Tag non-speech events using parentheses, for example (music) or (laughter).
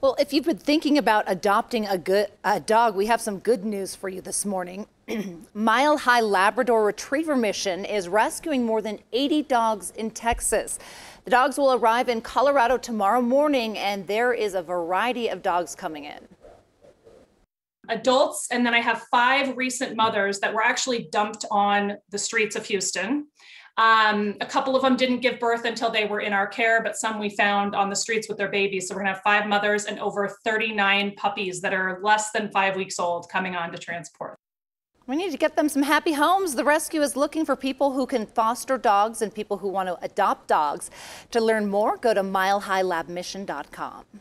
Well, if you've been thinking about adopting a, good, a dog, we have some good news for you this morning. (clears throat) Mile High Labrador Retriever Mission is rescuing more than 80 dogs in Texas. The dogs will arrive in Colorado tomorrow morning, and there is a variety of dogs coming in. Adults, and then I have five recent mothers that were actually dumped on the streets of Houston. Um, a couple of them didn't give birth until they were in our care, but some we found on the streets with their babies. So we're gonna have five mothers and over 39 puppies that are less than five weeks old coming on to transport. We need to get them some happy homes. The rescue is looking for people who can foster dogs and people who want to adopt dogs. To learn more, go to milehighlabmission.com.